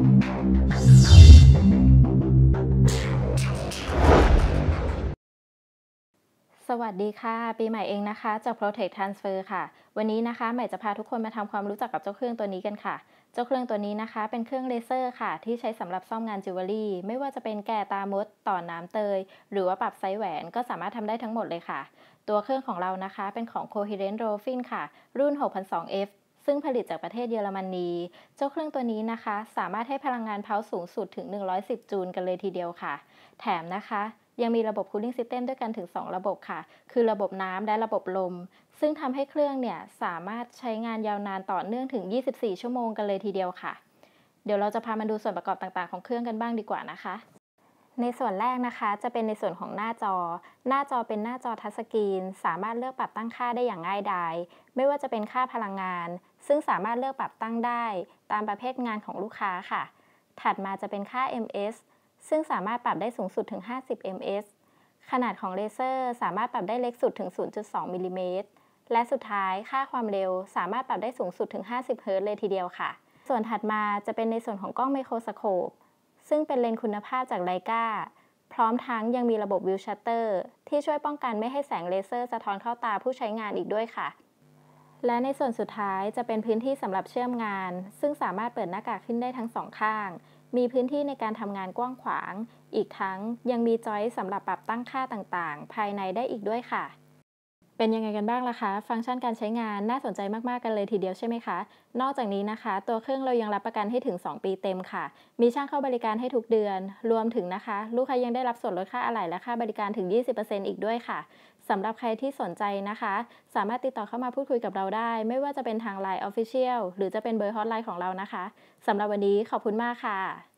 สวัสดีค่ะ ปีใหม่เองนะคะ จาก Protect Transfer ค่ะ วันนี้นะคะใหม่จะพาทุกคนมาทำความรู้จักกับเจ้าเครื่องตัวนี้กันค่ะ เจ้าเครื่องตัวนี้นะคะเป็นเครื่องเลเซอร์ค่ะ ที่ใช้สำหรับซ่อมงานจิวเวลรี่ไม่ว่าจะเป็นแก่ตามดต่อน้ำเตย หรือว่าปรับไซส์แหวนก็สามารถทำได้ทั้งหมดเลยค่ะ ตัวเครื่องของเรานะคะเป็นของ Coherent r o f i n ค่ะ รุ่น 6002F ซึ่งผลิตจากประเทศเยอรมนี เจ้าเครื่องตัวนี้นะคะ สามารถให้พลังงานเพาสูงสุดถึง 110 จูลกันเลยทีเดียวค่ะ แถมนะคะยังมีระบบคูลิ่งซิสเต็มด้วยกันถึง 2 ระบบค่ะ คือระบบน้ำและระบบลม ซึ่งทำให้เครื่องเนี่ย สามารถใช้งานยาวนานต่อเนื่องถึง 24 ชั่วโมงกันเลยทีเดียวค่ะ เดี๋ยวเราจะพามาดูส่วนประกอบต่างๆ ของเครื่องกันบ้างดีกว่านะคะในส่วนแรกนะคะจะเป็นในส่วนของหน้าจอ หน้าจอเป็นหน้าจอทัชสกรีน สามารถเลือกปรับตั้งค่าได้อย่างง่ายดายไม่ว่าจะเป็นค่าพลังงาน ซึ่งสามารถเลือกปรับตั้งได้ตามประเภทงานของลูกค้าค่ะ ถัดมาจะเป็นค่า ms ซึ่งสามารถปรับได้สูงสุดถึง 50 ms ขนาดของเลเซอร์สามารถปรับได้เล็กสุดถึง 0.2มิลิเมตรและสุดท้ายค่าความเร็วสามารถปรับได้สูงสุดถึง 50 เฮิร์ตเลยทีเดียวค่ะ ส่วนถัดมาจะเป็นในส่วนของกล้องไมโครสโคปซึ่งเป็นเลนส์คุณภาพจากไลกาพร้อมทั้งยังมีระบบวิวชัตเตอร์ที่ช่วยป้องกันไม่ให้แสงเลเซอร์ สะท้อนเข้าตาผู้ใช้งานอีกด้วยค่ะ และในส่วนสุดท้ายจะเป็นพื้นที่สำหรับเชื่อมงาน ซึ่งสามารถเปิดหน้ากากขึ้นได้ทั้งสองข้าง มีพื้นที่ในการทำงานกว้างขวาง อีกทั้งยังมีจอยสำหรับปรับตั้งค่าต่างๆ ภายในได้อีกด้วยค่ะเป็นยังไงกันบ้างล่ะคะ ฟังก์ชันการใช้งานน่าสนใจมาก ๆ กันเลยทีเดียวใช่ไหมคะ นอกจากนี้นะคะ ตัวเครื่องเรายังรับประกันให้ถึง 2 ปีเต็มค่ะ มีช่างเข้าบริการให้ทุกเดือน รวมถึงนะคะ ลูกค้ายังได้รับส่วนลดค่าอะไหล่และค่าบริการถึง 20%อีกด้วยค่ะ สำหรับใครที่สนใจนะคะ สามารถติดต่อเข้ามาพูดคุยกับเราได้ ไม่ว่าจะเป็นทาง Line Official หรือจะเป็นเบอร์ฮอตไลน์ของเรานะคะสำหรับวันนี้ขอบคุณมากค่ะ